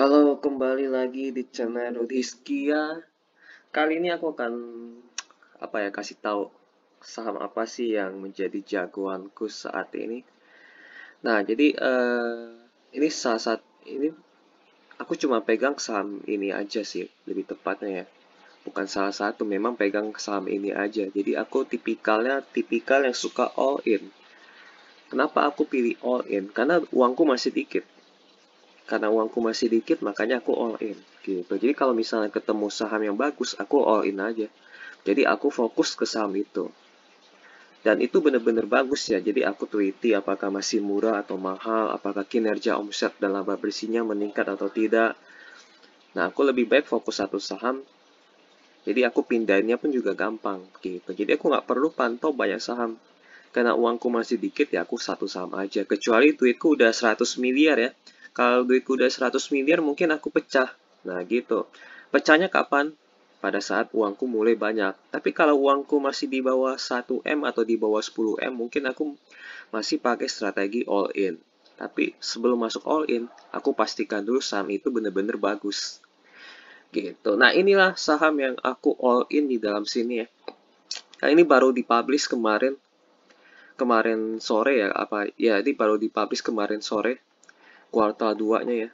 Halo, kembali lagi di channel Rudiskia. Kali ini aku akan apa ya kasih tahu saham apa sih yang menjadi jagoanku saat ini. Nah, jadi uh, ini salah satu ini aku cuma pegang saham ini aja sih, lebih tepatnya ya. Bukan salah satu, memang pegang saham ini aja. Jadi aku tipikalnya tipikal yang suka all in. Kenapa aku pilih all in? Karena uangku masih dikit karena uangku masih dikit makanya aku all in gitu jadi kalau misalnya ketemu saham yang bagus aku all in aja jadi aku fokus ke saham itu dan itu bener-bener bagus ya jadi aku teliti apakah masih murah atau mahal apakah kinerja omset dan laba bersihnya meningkat atau tidak nah aku lebih baik fokus satu saham jadi aku pindahinnya pun juga gampang gitu jadi aku nggak perlu pantau banyak saham karena uangku masih dikit ya aku satu saham aja kecuali tweetku udah 100 miliar ya kalau duit udah 100 miliar mungkin aku pecah. Nah gitu. Pecahnya kapan? Pada saat uangku mulai banyak. Tapi kalau uangku masih di bawah 1M atau di bawah 10M mungkin aku masih pakai strategi all in. Tapi sebelum masuk all in, aku pastikan dulu saham itu benar-benar bagus. Gitu. Nah, inilah saham yang aku all in di dalam sini ya. Nah, ini baru dipublish kemarin kemarin sore ya apa ya ini baru dipublish kemarin sore kuartal 2-nya ya.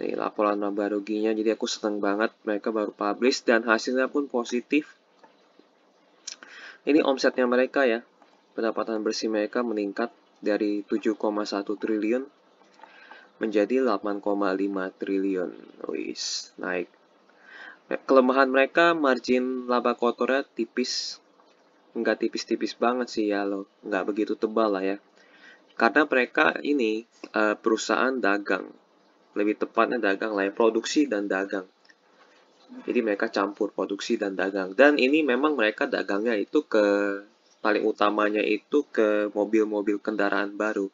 Nih, laporan laba ruginya, jadi aku seneng banget mereka baru publish dan hasilnya pun positif. Ini omsetnya mereka ya, pendapatan bersih mereka meningkat dari 7,1 triliun menjadi 8,5 triliun. Wis, naik. Kelemahan mereka margin laba kotornya tipis, nggak tipis-tipis banget sih ya loh, nggak begitu tebal lah ya. Karena mereka ini uh, perusahaan dagang. Lebih tepatnya dagang lain, produksi dan dagang. Jadi mereka campur produksi dan dagang. Dan ini memang mereka dagangnya itu ke paling utamanya itu ke mobil-mobil kendaraan baru.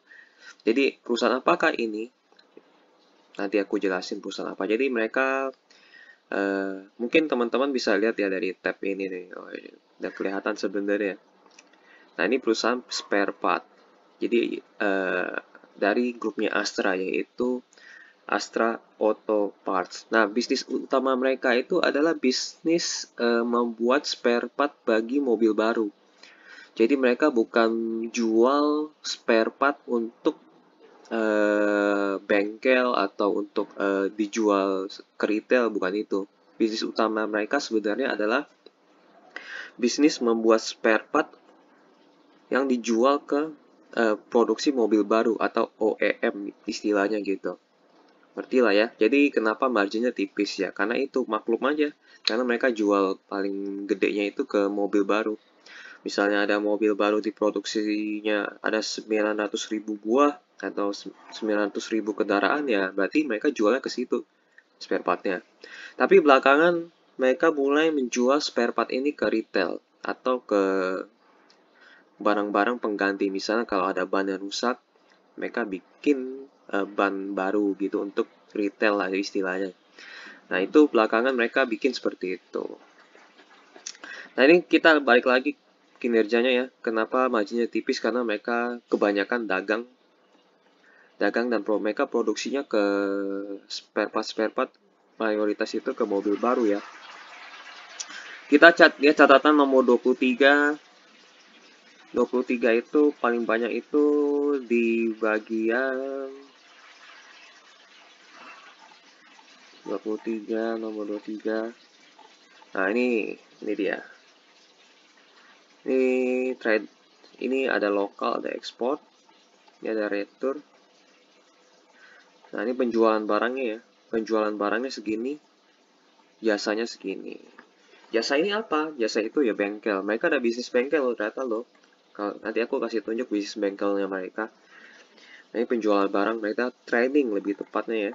Jadi perusahaan apakah ini? Nanti aku jelasin perusahaan apa. Jadi mereka Uh, mungkin teman-teman bisa lihat ya dari tab ini nih, oh, udah kelihatan sebenarnya. Nah ini perusahaan spare part. Jadi uh, dari grupnya Astra yaitu Astra Auto Parts. Nah, bisnis utama mereka itu adalah bisnis eh, membuat spare part bagi mobil baru. Jadi mereka bukan jual spare part untuk eh, bengkel atau untuk dijual ke retail, bukan itu. Bisnis utama mereka sebenarnya adalah bisnis membuat spare part yang dijual ke Eh, produksi mobil baru atau OEM istilahnya gitu. Ngerti lah ya. Jadi kenapa marginnya tipis ya? Karena itu maklum aja. Karena mereka jual paling gedenya itu ke mobil baru. Misalnya ada mobil baru diproduksinya ada 900.000 buah atau 900.000 kendaraan ya berarti mereka jualnya ke situ spare partnya. Tapi belakangan mereka mulai menjual spare part ini ke retail atau ke barang-barang pengganti. Misalnya kalau ada ban yang rusak, mereka bikin uh, ban baru gitu untuk retail lah istilahnya. Nah itu belakangan mereka bikin seperti itu. Nah ini kita balik lagi kinerjanya ya. Kenapa marginnya tipis? Karena mereka kebanyakan dagang dagang dan pro mereka produksinya ke spare part spare part mayoritas itu ke mobil baru ya. Kita cat ya catatan nomor 23 23 itu paling banyak itu di bagian 23 nomor 23 nah ini ini dia ini trade ini ada lokal ada ekspor ini ada retur nah ini penjualan barangnya ya penjualan barangnya segini jasanya segini jasa ini apa jasa itu ya bengkel mereka ada bisnis bengkel loh ternyata loh nanti aku kasih tunjuk bisnis bengkelnya mereka ini penjualan barang mereka trading lebih tepatnya ya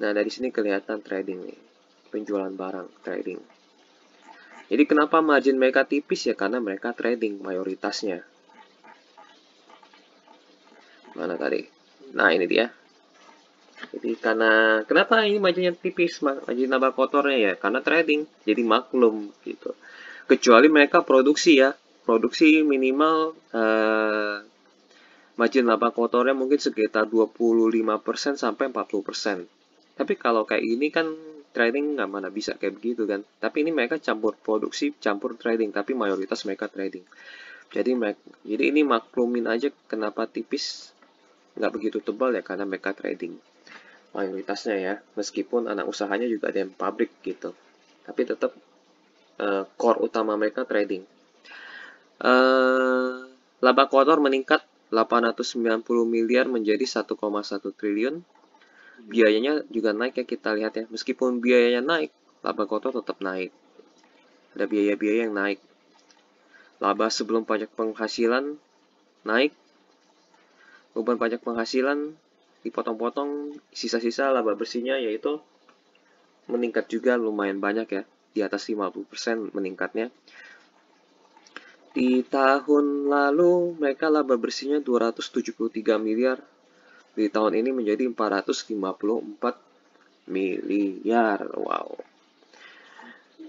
nah dari sini kelihatan trading nih penjualan barang trading jadi kenapa margin mereka tipis ya karena mereka trading mayoritasnya mana tadi nah ini dia jadi karena kenapa ini majunya tipis, maju nambah kotornya ya? Karena trading. Jadi maklum gitu. Kecuali mereka produksi ya, produksi minimal eh, majin laba kotornya mungkin sekitar 25% sampai 40%. Tapi kalau kayak ini kan trading nggak mana bisa kayak begitu kan. Tapi ini mereka campur produksi, campur trading, tapi mayoritas mereka trading. Jadi mereka, jadi ini maklumin aja kenapa tipis nggak begitu tebal ya karena mereka trading mayoritasnya ya meskipun anak usahanya juga ada yang pabrik gitu tapi tetap uh, core utama mereka trading uh, laba kotor meningkat 890 miliar menjadi 1,1 triliun biayanya juga naik ya kita lihat ya meskipun biayanya naik laba kotor tetap naik ada biaya-biaya yang naik laba sebelum pajak penghasilan naik beban pajak penghasilan dipotong-potong sisa-sisa laba bersihnya yaitu meningkat juga lumayan banyak ya, di atas 50% meningkatnya. Di tahun lalu mereka laba bersihnya 273 miliar, di tahun ini menjadi 454 miliar. Wow.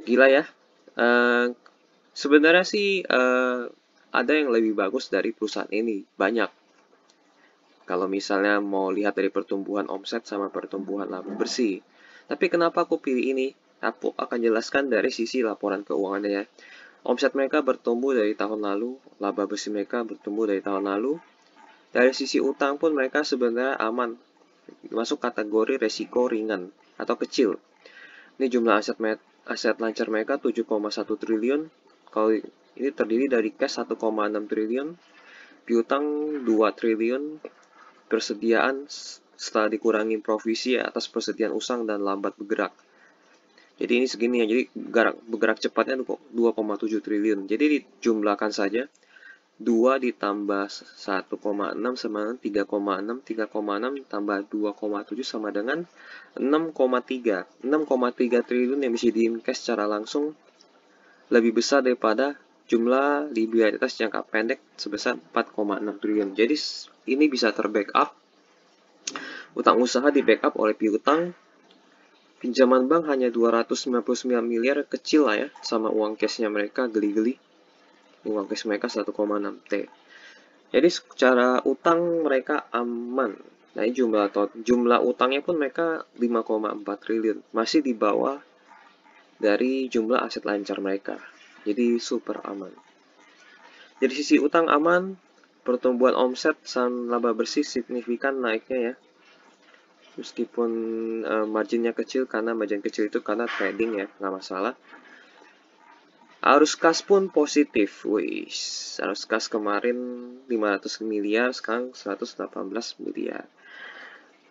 Gila ya. Uh, sebenarnya sih uh, ada yang lebih bagus dari perusahaan ini, banyak. Kalau misalnya mau lihat dari pertumbuhan omset sama pertumbuhan laba bersih. Tapi kenapa aku pilih ini? Aku akan jelaskan dari sisi laporan keuangannya ya. Omset mereka bertumbuh dari tahun lalu, laba bersih mereka bertumbuh dari tahun lalu. Dari sisi utang pun mereka sebenarnya aman, masuk kategori resiko ringan atau kecil. Ini jumlah aset aset lancar mereka 7,1 triliun. Kalau ini terdiri dari cash 1,6 triliun, piutang 2 triliun, persediaan setelah dikurangi provisi atas persediaan usang dan lambat bergerak. Jadi ini segini ya, jadi bergerak, bergerak cepatnya 2,7 triliun. Jadi dijumlahkan saja 2 ditambah 1,6 sama 3,6, 3,6 tambah 2,7 sama dengan 6,3. 6,3 triliun yang bisa diinvest secara langsung lebih besar daripada jumlah liabilitas jangka pendek sebesar 4,6 triliun. Jadi ini bisa terbackup utang usaha di backup oleh piutang pinjaman bank hanya 299 miliar kecil lah ya sama uang cashnya mereka geli-geli uang cash mereka 1,6 T jadi secara utang mereka aman nah ini jumlah tot jumlah utangnya pun mereka 5,4 triliun masih di bawah dari jumlah aset lancar mereka jadi super aman. Jadi sisi utang aman, pertumbuhan omset dan laba bersih signifikan naiknya ya. Meskipun eh, marginnya kecil karena margin kecil itu karena trading ya, nggak masalah. Arus kas pun positif, wis. Arus kas kemarin 500 miliar, sekarang 118 miliar.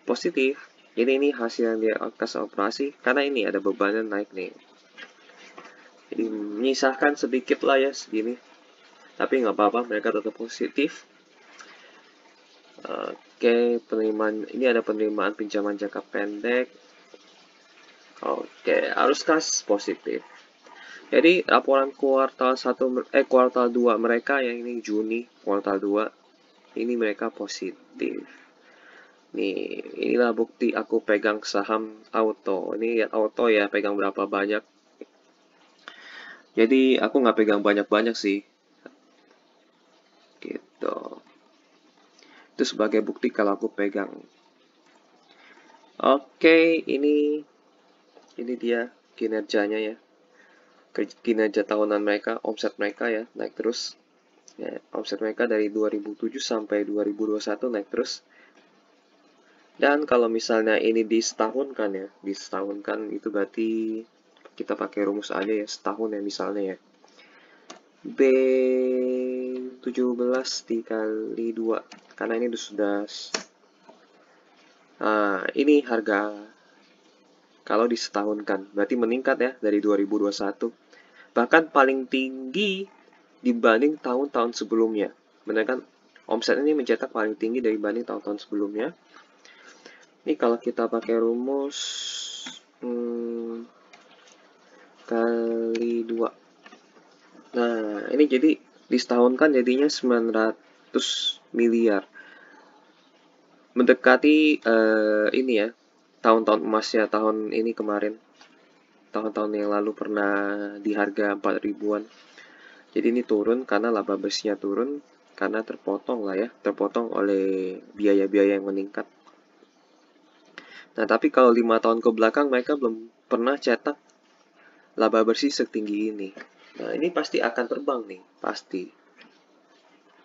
Positif. Ini ini hasil yang dia kas operasi karena ini ada beban yang naik nih. Jadi menyisahkan sedikit lah ya segini tapi nggak apa-apa mereka tetap positif oke penerimaan ini ada penerimaan pinjaman jangka pendek oke okay, arus kas positif jadi laporan kuartal satu eh kuartal 2 mereka yang ini Juni kuartal 2 ini mereka positif nih inilah bukti aku pegang saham auto ini auto ya pegang berapa banyak jadi aku nggak pegang banyak-banyak sih. Gitu. Itu sebagai bukti kalau aku pegang. Oke, ini ini dia kinerjanya ya. Kinerja tahunan mereka, omset mereka ya, naik terus. Ya, omset mereka dari 2007 sampai 2021 naik terus. Dan kalau misalnya ini disetahunkan ya, disetahunkan itu berarti kita pakai rumus aja ya setahun ya misalnya ya B 17 dikali 2 karena ini sudah nah, ini harga kalau disetahunkan berarti meningkat ya dari 2021 bahkan paling tinggi dibanding tahun-tahun sebelumnya menekan omset ini mencetak paling tinggi dari banding tahun-tahun sebelumnya ini kalau kita pakai rumus hmm, kali dua. nah ini jadi di setahun kan jadinya 900 miliar mendekati uh, ini ya tahun-tahun emas ya tahun ini kemarin tahun-tahun yang lalu pernah di harga 4 ribuan jadi ini turun karena laba bersihnya turun karena terpotong lah ya terpotong oleh biaya-biaya yang meningkat nah tapi kalau lima tahun ke belakang mereka belum pernah cetak laba bersih setinggi ini. Nah, ini pasti akan terbang nih, pasti.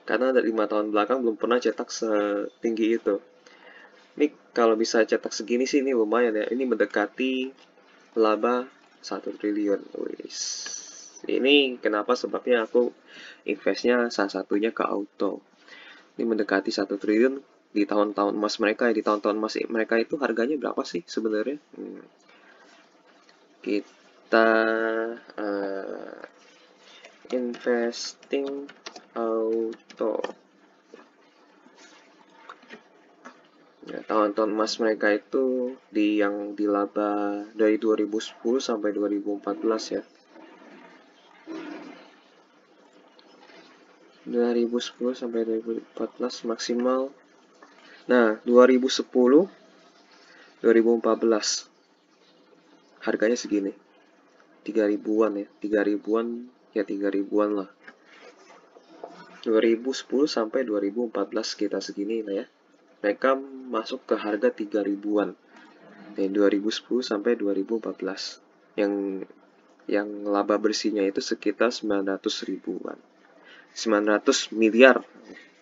Karena dari lima tahun belakang belum pernah cetak setinggi itu. Ini kalau bisa cetak segini sih ini lumayan ya. Ini mendekati laba 1 triliun. Wis. Ini kenapa sebabnya aku investnya salah satunya ke auto. Ini mendekati 1 triliun di tahun-tahun emas mereka ya. Di tahun-tahun emas mereka itu harganya berapa sih sebenarnya? Hmm. Gitu kita uh, investing auto ya, tahun-tahun emas mereka itu di yang di laba dari 2010 sampai 2014 ya 2010 sampai 2014 maksimal nah 2010 2014 harganya segini tiga ribuan ya tiga ribuan ya tiga ribuan lah 2010 sampai 2014 kita segini lah ya mereka masuk ke harga tiga ribuan dari 2010 sampai 2014 yang yang laba bersihnya itu sekitar 900 ribuan 900 miliar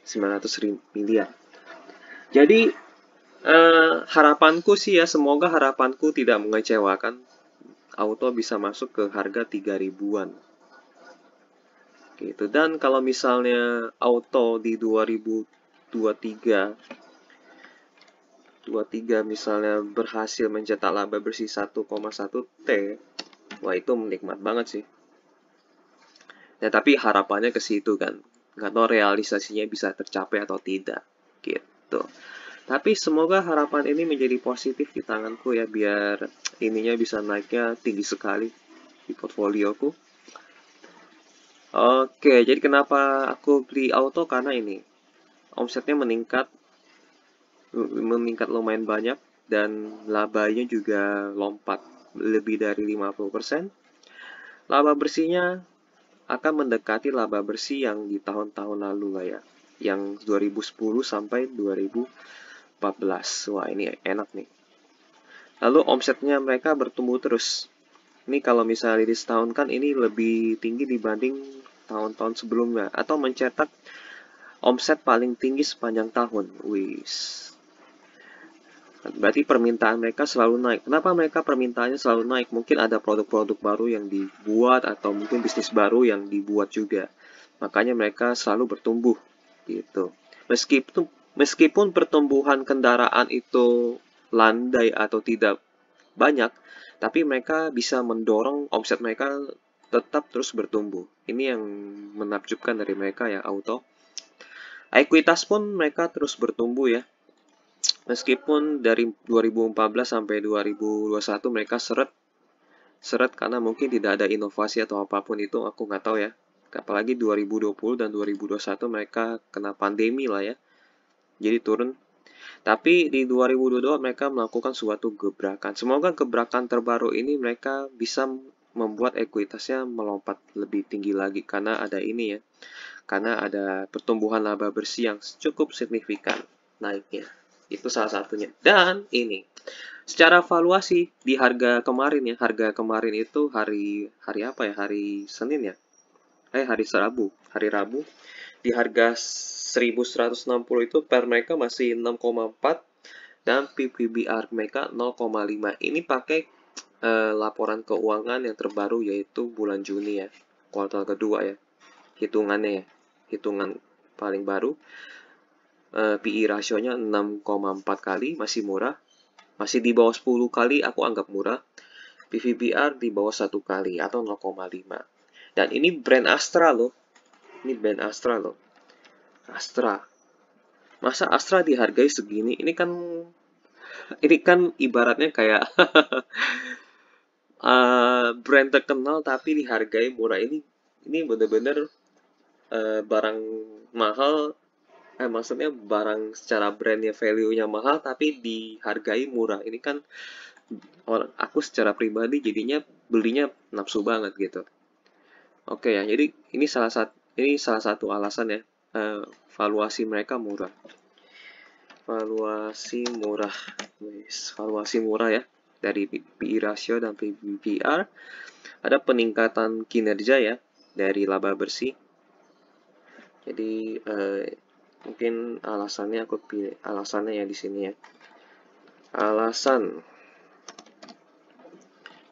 900 miliar jadi eh, harapanku sih ya semoga harapanku tidak mengecewakan auto bisa masuk ke harga 3 ribuan, Gitu. Dan kalau misalnya auto di 2023 23 misalnya berhasil mencetak laba bersih 1,1 T, wah itu menikmat banget sih. Ya tapi harapannya ke situ kan. Nggak tahu realisasinya bisa tercapai atau tidak. Gitu. Tapi semoga harapan ini menjadi positif di tanganku ya, biar ininya bisa naiknya tinggi sekali di portfolioku. Oke, jadi kenapa aku beli auto? Karena ini, omsetnya meningkat, meningkat lumayan banyak, dan labanya juga lompat lebih dari 50%. Laba bersihnya akan mendekati laba bersih yang di tahun-tahun lalu lah ya, yang 2010 sampai 2000 14. Wah, ini enak nih. Lalu omsetnya mereka bertumbuh terus. Ini kalau misalnya di setahun kan ini lebih tinggi dibanding tahun-tahun sebelumnya. Atau mencetak omset paling tinggi sepanjang tahun. Wis. Berarti permintaan mereka selalu naik. Kenapa mereka permintaannya selalu naik? Mungkin ada produk-produk baru yang dibuat atau mungkin bisnis baru yang dibuat juga. Makanya mereka selalu bertumbuh gitu. Meskipun Meskipun pertumbuhan kendaraan itu landai atau tidak banyak, tapi mereka bisa mendorong omset mereka tetap terus bertumbuh. Ini yang menakjubkan dari mereka ya, auto. Ekuitas pun mereka terus bertumbuh ya. Meskipun dari 2014 sampai 2021 mereka seret seret karena mungkin tidak ada inovasi atau apapun itu aku nggak tahu ya apalagi 2020 dan 2021 mereka kena pandemi lah ya jadi turun tapi di 2022 mereka melakukan suatu gebrakan semoga gebrakan terbaru ini mereka bisa membuat ekuitasnya melompat lebih tinggi lagi karena ada ini ya karena ada pertumbuhan laba bersih yang cukup signifikan naiknya itu salah satunya dan ini secara valuasi di harga kemarin ya harga kemarin itu hari hari apa ya hari Senin ya eh hari Rabu hari Rabu di harga 1160 itu per mereka masih 6,4 dan PPBR mereka 0,5. Ini pakai e, laporan keuangan yang terbaru yaitu bulan Juni ya, kuartal kedua ya. Hitungannya ya, hitungan paling baru. Eh, e, PI rasionya 6,4 kali, masih murah. Masih di bawah 10 kali aku anggap murah. PVBR di bawah 1 kali atau 0,5. Dan ini brand Astra loh. Ini band Astra loh. Astra. Masa Astra dihargai segini? Ini kan ini kan ibaratnya kayak uh, brand terkenal tapi dihargai murah. Ini ini bener-bener uh, barang mahal eh maksudnya barang secara brandnya value-nya mahal tapi dihargai murah. Ini kan orang aku secara pribadi jadinya belinya nafsu banget gitu. Oke okay, ya, jadi ini salah satu ini salah satu alasan ya, uh, valuasi mereka murah. Valuasi murah, yes, valuasi murah ya, dari PE ratio dan PBR. Ada peningkatan kinerja ya, dari laba bersih. Jadi uh, mungkin alasannya aku pilih alasannya ya di sini ya. Alasan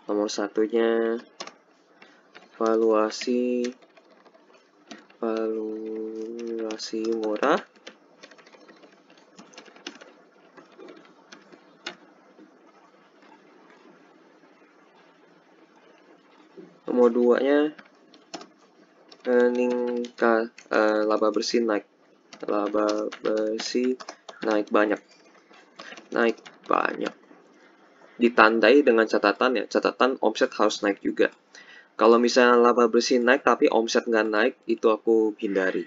nomor satunya valuasi valuasi murah nomor 2 nya meningkat eh, uh, eh, laba bersih naik laba bersih naik banyak naik banyak ditandai dengan catatan ya catatan omset harus naik juga kalau misalnya laba bersih naik tapi omset nggak naik, itu aku hindari.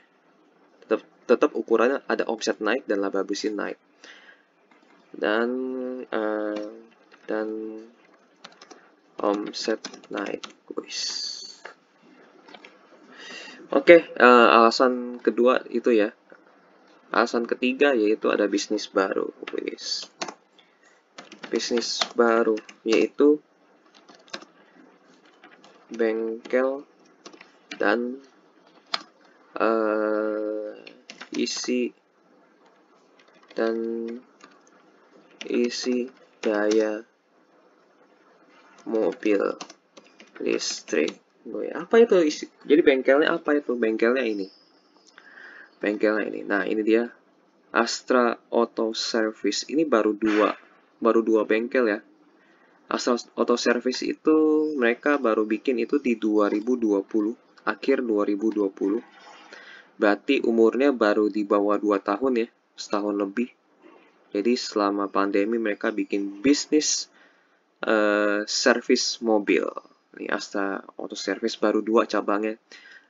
Tetap, tetap ukurannya ada omset naik dan laba bersih naik. Dan uh, dan omset naik, guys. Oke, okay, uh, eh, alasan kedua itu ya. Alasan ketiga yaitu ada bisnis baru, guys. Bisnis baru yaitu bengkel dan uh, isi dan isi daya mobil listrik gue apa itu isi jadi bengkelnya apa itu bengkelnya ini bengkelnya ini nah ini dia Astra Auto Service ini baru dua baru dua bengkel ya auto service itu mereka baru bikin itu di 2020, akhir 2020. Berarti umurnya baru di bawah 2 tahun ya, setahun lebih. Jadi selama pandemi mereka bikin bisnis uh, eh, service mobil. Ini Astra Auto Service baru dua cabangnya.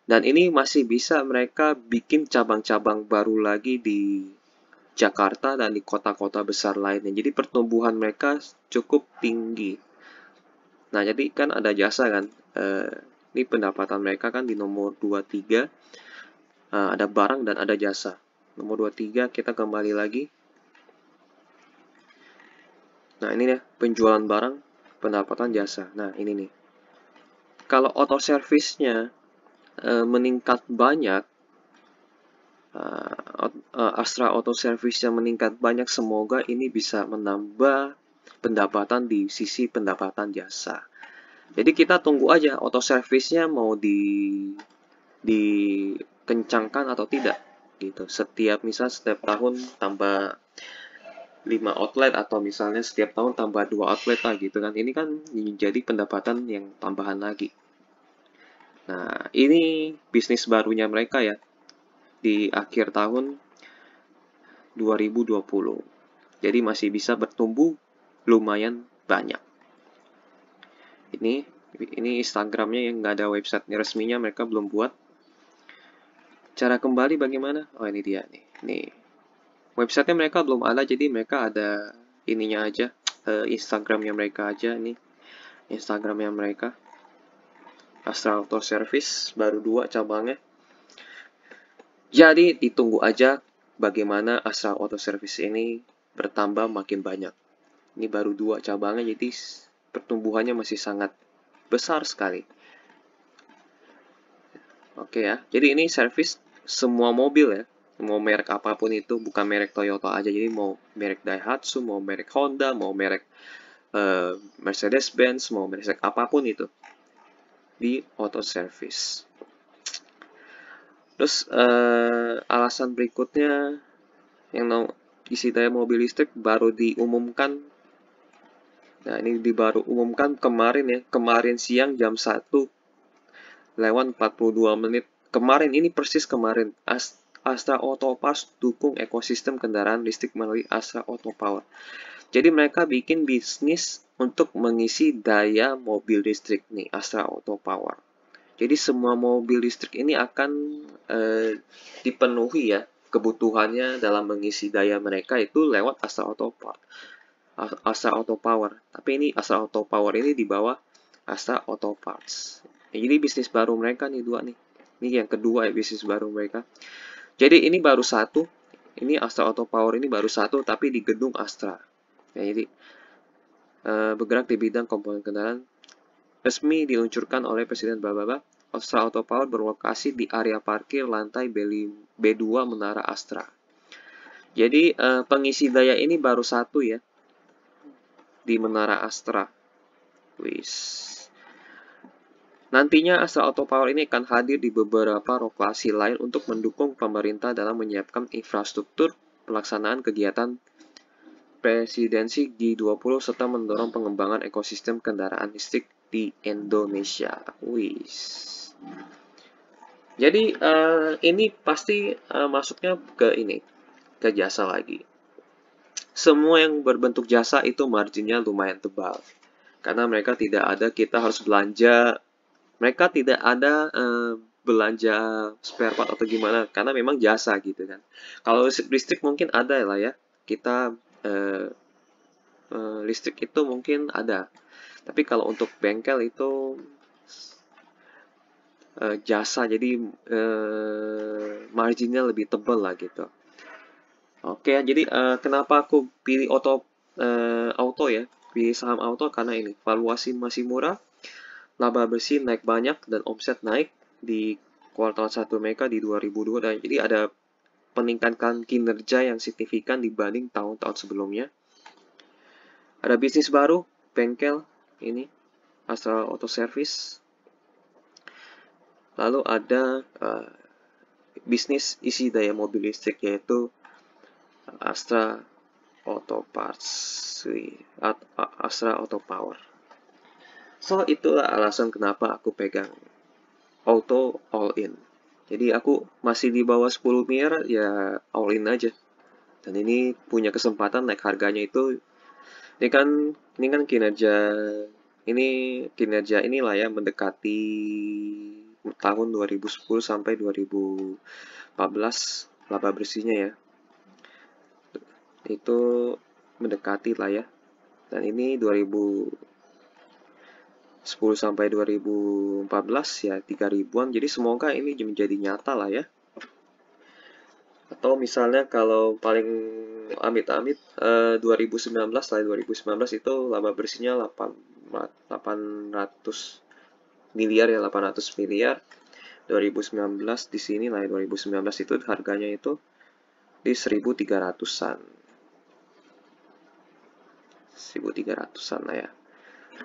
Dan ini masih bisa mereka bikin cabang-cabang baru lagi di Jakarta dan di kota-kota besar lainnya. Jadi pertumbuhan mereka cukup tinggi. Nah, jadi kan ada jasa kan. Eh, ini pendapatan mereka kan di nomor 23. Eh, ada barang dan ada jasa. Nomor 23 kita kembali lagi. Nah, ini ya penjualan barang, pendapatan jasa. Nah, ini nih. Kalau auto service-nya eh, meningkat banyak, uh, Astra Auto Service yang meningkat banyak semoga ini bisa menambah pendapatan di sisi pendapatan jasa. Jadi kita tunggu aja auto service-nya mau di dikencangkan atau tidak gitu. Setiap misal setiap tahun tambah 5 outlet atau misalnya setiap tahun tambah 2 outlet lah gitu kan. Ini kan menjadi pendapatan yang tambahan lagi. Nah, ini bisnis barunya mereka ya di akhir tahun 2020. Jadi masih bisa bertumbuh lumayan banyak. Ini ini Instagramnya yang nggak ada website resminya mereka belum buat. Cara kembali bagaimana? Oh ini dia nih. Nih websitenya mereka belum ada jadi mereka ada ininya aja eh, Instagramnya mereka aja nih Instagramnya mereka Astral Auto Service baru dua cabangnya jadi ditunggu aja bagaimana Astra Auto Service ini bertambah makin banyak. Ini baru dua cabangnya jadi pertumbuhannya masih sangat besar sekali. Oke ya, jadi ini service semua mobil ya, mau merek apapun itu, bukan merek Toyota aja, jadi mau merek Daihatsu, mau merek Honda, mau merek uh, Mercedes-Benz, mau merek apapun itu di auto service. Terus uh, alasan berikutnya yang no, daya mobil listrik baru diumumkan. Nah, ini dibaru umumkan kemarin ya, kemarin siang jam 1 lewat 42 menit. Kemarin ini persis kemarin. Astra Pass dukung ekosistem kendaraan listrik melalui Astra Power. Jadi mereka bikin bisnis untuk mengisi daya mobil listrik nih, Astra Power. Jadi semua mobil listrik ini akan eh, dipenuhi ya kebutuhannya dalam mengisi daya mereka itu lewat Astra Auto Power. Astra Auto Power. Tapi ini Astra Auto Power ini di bawah Astra Auto Parts. Nah, jadi bisnis baru mereka nih dua nih. Ini yang kedua ya bisnis baru mereka. Jadi ini baru satu. Ini Astra Auto Power ini baru satu tapi di gedung Astra. Ya, jadi uh, bergerak di bidang komponen kendaraan resmi diluncurkan oleh Presiden Bababa, Astra Auto Power berlokasi di area parkir lantai B2 Menara Astra. Jadi eh, pengisi daya ini baru satu ya di Menara Astra. Wis. Nantinya Astra Auto Power ini akan hadir di beberapa lokasi lain untuk mendukung pemerintah dalam menyiapkan infrastruktur pelaksanaan kegiatan presidensi G20 serta mendorong pengembangan ekosistem kendaraan listrik di Indonesia. Wis. Jadi uh, ini pasti uh, masuknya ke ini, ke jasa lagi. Semua yang berbentuk jasa itu marginnya lumayan tebal. Karena mereka tidak ada, kita harus belanja, mereka tidak ada uh, belanja spare part atau gimana, karena memang jasa gitu kan. Kalau listrik mungkin ada lah ya, kita uh, uh, listrik itu mungkin ada. Tapi kalau untuk bengkel itu uh, jasa, jadi uh, marginnya lebih tebal lah gitu. Oke, okay, jadi uh, kenapa aku pilih auto uh, auto ya? Pilih saham auto karena ini valuasi masih murah, laba bersih naik banyak dan omset naik di kuartal 1 mereka di 2002 dan jadi ada peningkatan kinerja yang signifikan dibanding tahun-tahun sebelumnya. Ada bisnis baru, bengkel, ini Astra Auto Service. Lalu ada uh, bisnis isi daya mobil listrik yaitu eh, Astra Auto Parts, Astra Auto Power. So itulah alasan kenapa aku pegang auto all in. Jadi aku masih di bawah 10 miliar ya all in aja. Dan ini punya kesempatan naik harganya itu ini kan ini kan kinerja ini kinerja inilah ya mendekati tahun 2010 sampai 2014 laba bersihnya ya itu mendekati lah ya dan ini 2010 sampai 2014 ya 3000-an jadi semoga ini menjadi nyata lah ya atau misalnya kalau paling amit-amit uh, eh, 2019 lah 2019 itu laba bersihnya 8, 800 miliar ya 800 miliar 2019 di sini lah 2019 ya, itu harganya itu di 1300-an 1300-an lah ya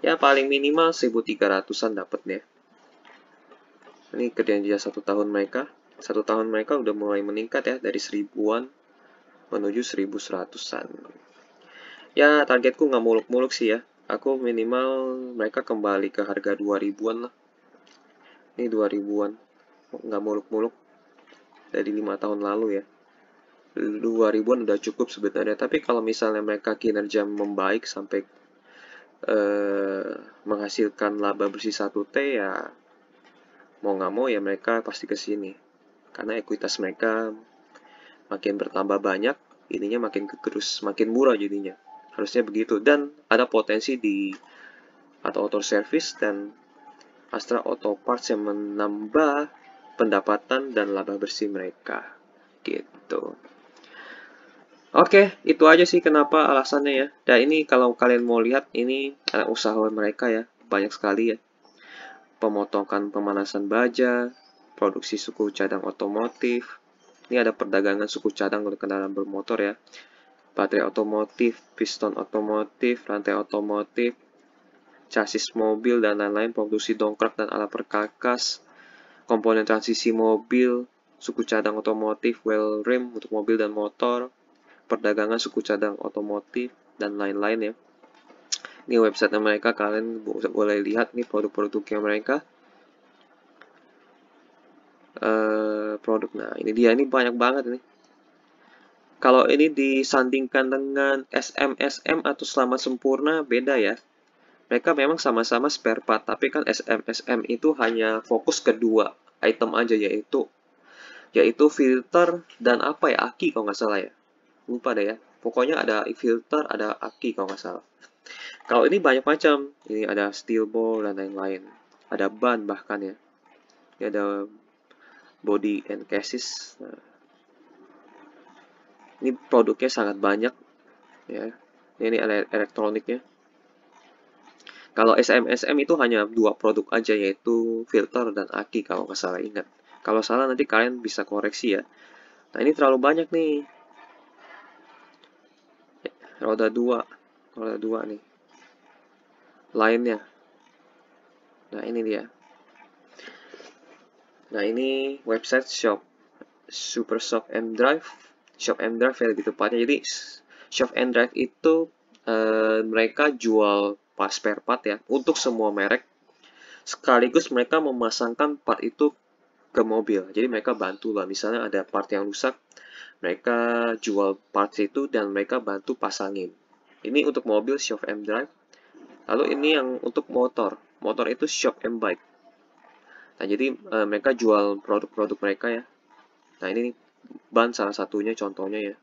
ya paling minimal 1300-an dapat deh ini kerjaan jasa satu tahun mereka satu tahun mereka udah mulai meningkat ya dari seribuan menuju seribu seratusan. Ya targetku nggak muluk-muluk sih ya. Aku minimal mereka kembali ke harga dua ribuan lah. Ini dua ribuan Nggak muluk-muluk. Dari lima tahun lalu ya. Dua ribuan udah cukup sebenarnya. Tapi kalau misalnya mereka kinerja membaik sampai eh, menghasilkan laba bersih 1T ya mau nggak mau ya mereka pasti ke sini karena ekuitas mereka makin bertambah banyak, ininya makin kegerus, makin murah jadinya. Harusnya begitu. Dan ada potensi di atau auto service dan Astra Auto Parts yang menambah pendapatan dan laba bersih mereka. Gitu. Oke, itu aja sih kenapa alasannya ya. Dan ini kalau kalian mau lihat, ini usaha mereka ya. Banyak sekali ya. Pemotongan pemanasan baja, produksi suku cadang otomotif. Ini ada perdagangan suku cadang untuk kendaraan bermotor ya. Baterai otomotif, piston otomotif, rantai otomotif, chassis mobil, dan lain-lain. Produksi dongkrak dan alat perkakas, komponen transisi mobil, suku cadang otomotif, well rim untuk mobil dan motor, perdagangan suku cadang otomotif, dan lain-lain ya. Ini website mereka, kalian boleh lihat nih produk-produknya mereka. Eh, produk. Nah, ini dia ini banyak banget ini. Kalau ini disandingkan dengan SMSM atau selama Sempurna beda ya. Mereka memang sama-sama spare part, tapi kan SMSM itu hanya fokus kedua item aja yaitu yaitu filter dan apa ya aki kalau nggak salah ya. Lupa deh ya. Pokoknya ada filter, ada aki kalau nggak salah. Kalau ini banyak macam. Ini ada steel ball dan lain-lain. Ada ban bahkan ya. Ini ada body and cases. Nah, ini produknya sangat banyak ya. Ini elektroniknya. Kalau SMSM itu hanya dua produk aja yaitu filter dan aki kalau nggak salah ingat. Kalau salah nanti kalian bisa koreksi ya. Nah ini terlalu banyak nih. Roda dua, Roda dua nih. Lainnya. Nah ini dia. Nah ini website shop Super Shop M Drive, Shop M Drive ya lebih tepatnya. Jadi Shop M Drive itu e, mereka jual pas spare part ya untuk semua merek. Sekaligus mereka memasangkan part itu ke mobil. Jadi mereka bantu lah. Misalnya ada part yang rusak, mereka jual part itu dan mereka bantu pasangin. Ini untuk mobil Shop M Drive. Lalu ini yang untuk motor. Motor itu Shop M Bike. Nah, jadi uh, mereka jual produk-produk mereka ya. Nah, ini nih, ban salah satunya contohnya ya.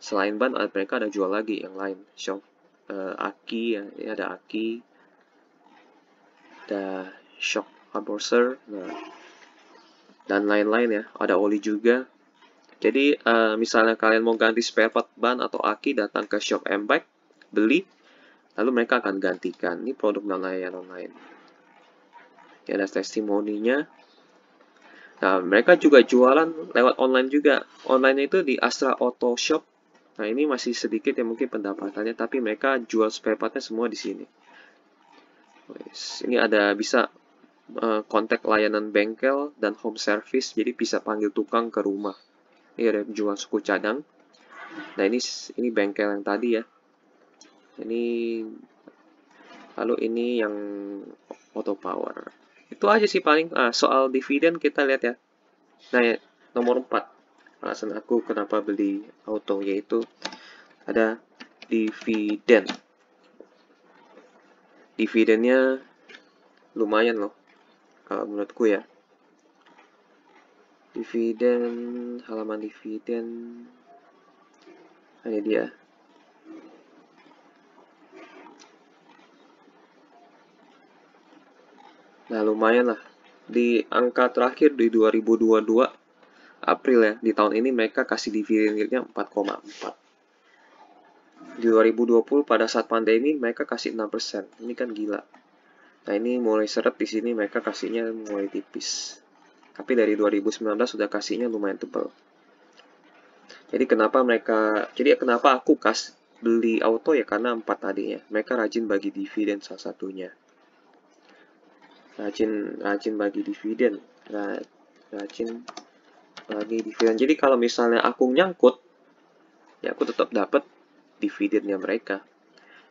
Selain ban, eh, mereka ada jual lagi yang lain. shock uh, eh, aki ya, ini ada aki. Ada shock absorber, nah, dan lain-lain ya. Ada oli juga. Jadi, uh, misalnya kalian mau ganti spare part ban atau aki, datang ke shock M-Bike, beli, lalu mereka akan gantikan. Ini produk non-layan online ya, ada testimoninya. Nah, mereka juga jualan lewat online juga. Online itu di Astra Auto Shop. Nah, ini masih sedikit ya mungkin pendapatannya, tapi mereka jual spare partnya semua di sini. Ini ada bisa eh, kontak layanan bengkel dan home service, jadi bisa panggil tukang ke rumah. Ini iya, ada jual suku cadang. Nah, ini ini bengkel yang tadi ya. Ini lalu ini yang auto power. Itu aja sih paling nah, soal dividen kita lihat ya. Nah, ya, nomor 4. Alasan aku kenapa beli auto yaitu ada dividen. Dividennya lumayan loh kalau menurutku ya. Dividen halaman dividen ini dia Nah, lumayan lah. Di angka terakhir di 2022, April ya, di tahun ini mereka kasih dividen yieldnya 4,4. Di 2020 pada saat pandemi mereka kasih 6%. Ini kan gila. Nah, ini mulai seret di sini mereka kasihnya mulai tipis. Tapi dari 2019 sudah kasihnya lumayan tebal. Jadi kenapa mereka jadi kenapa aku kas beli auto ya karena empat tadinya. Mereka rajin bagi dividen salah satunya rajin rajin bagi dividen rajin bagi dividen jadi kalau misalnya aku nyangkut ya aku tetap dapat dividennya mereka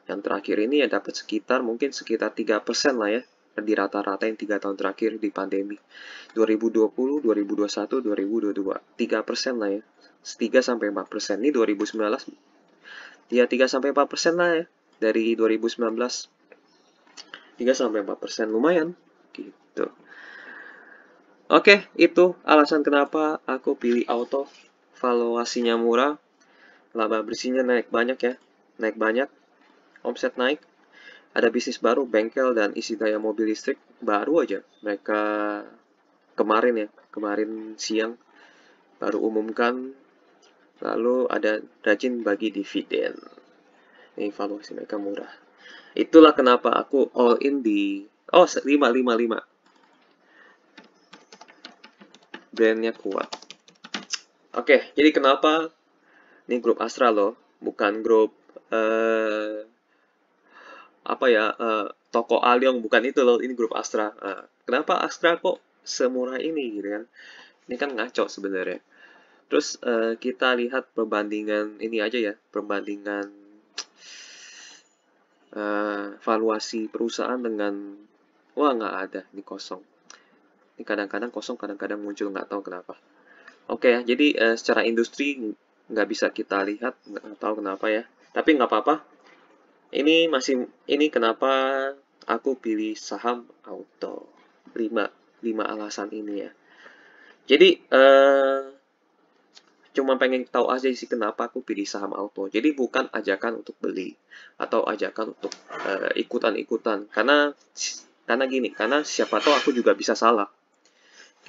yang terakhir ini ya dapat sekitar mungkin sekitar 3% lah ya di rata-rata yang tiga tahun terakhir di pandemi 2020, 2021, 2022 3% lah ya 3 sampai persen ini 2019 ya 3 sampai persen lah ya dari 2019 3 sampai 4% lumayan gitu. Oke, itu alasan kenapa aku pilih auto. Valuasinya murah, laba bersihnya naik banyak ya, naik banyak, omset naik, ada bisnis baru, bengkel dan isi daya mobil listrik baru aja. Mereka kemarin ya, kemarin siang baru umumkan, lalu ada rajin bagi dividen. Ini valuasi mereka murah. Itulah kenapa aku all in di, oh 555, brandnya kuat. Oke, okay, jadi kenapa ini grup Astra loh, bukan grup uh, apa ya uh, toko Aliong bukan itu loh, ini grup Astra. Uh, kenapa Astra kok semurah ini gitu kan? Ini kan ngaco sebenarnya. Terus uh, kita lihat perbandingan ini aja ya, perbandingan uh, valuasi perusahaan dengan wah nggak ada, ini kosong. Ini kadang-kadang kosong, kadang-kadang muncul, nggak tahu kenapa. Oke okay, ya, jadi uh, secara industri nggak bisa kita lihat, nggak tahu kenapa ya. Tapi nggak apa-apa. Ini masih, ini kenapa aku pilih saham auto. 5, 5 alasan ini ya. Jadi, uh, cuma pengen tahu aja sih kenapa aku pilih saham auto. Jadi bukan ajakan untuk beli atau ajakan untuk eh, ikutan-ikutan. Uh, ikutan -ikutan. karena karena gini, karena siapa tahu aku juga bisa salah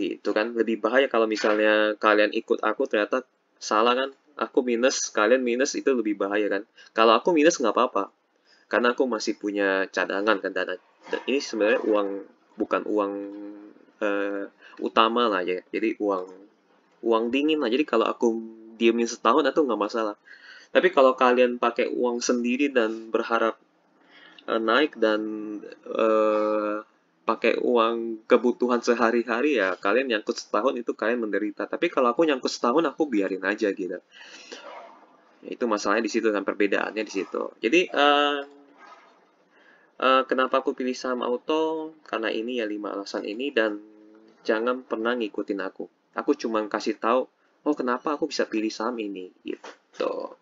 gitu itu kan lebih bahaya kalau misalnya kalian ikut aku ternyata salah kan aku minus kalian minus itu lebih bahaya kan kalau aku minus nggak apa-apa karena aku masih punya cadangan kan dana dan ini sebenarnya uang bukan uang uh, utama lah ya jadi uang uang dingin lah jadi kalau aku diemin setahun itu nggak masalah tapi kalau kalian pakai uang sendiri dan berharap uh, naik dan uh, pakai uang kebutuhan sehari-hari ya kalian nyangkut setahun itu kalian menderita tapi kalau aku nyangkut setahun aku biarin aja gitu ya, itu masalahnya di situ dan perbedaannya di situ jadi uh, uh, kenapa aku pilih saham auto karena ini ya lima alasan ini dan jangan pernah ngikutin aku aku cuma kasih tahu oh kenapa aku bisa pilih saham ini gitu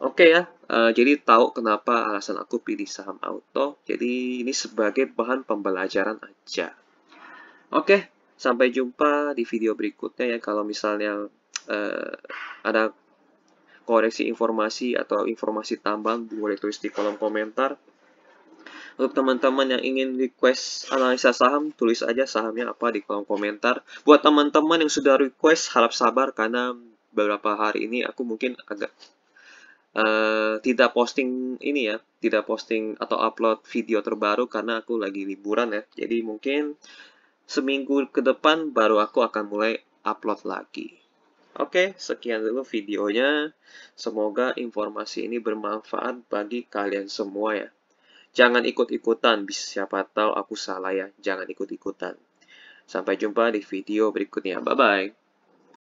oke okay, ya Eh, jadi tahu kenapa alasan aku pilih saham auto. Jadi ini sebagai bahan pembelajaran aja. Oke, sampai jumpa di video berikutnya ya. Kalau misalnya uh, ada koreksi informasi atau informasi tambahan, boleh tulis di kolom komentar. Untuk teman-teman yang ingin request analisa saham, tulis aja sahamnya apa di kolom komentar. Buat teman-teman yang sudah request, harap sabar karena beberapa hari ini aku mungkin agak uh, tidak posting ini ya, tidak posting atau upload video terbaru karena aku lagi liburan ya. Jadi mungkin seminggu ke depan baru aku akan mulai upload lagi. Oke, okay, sekian dulu videonya. Semoga informasi ini bermanfaat bagi kalian semua ya. Jangan ikut-ikutan, bisa siapa tahu aku salah ya. Jangan ikut-ikutan. Sampai jumpa di video berikutnya. Bye-bye.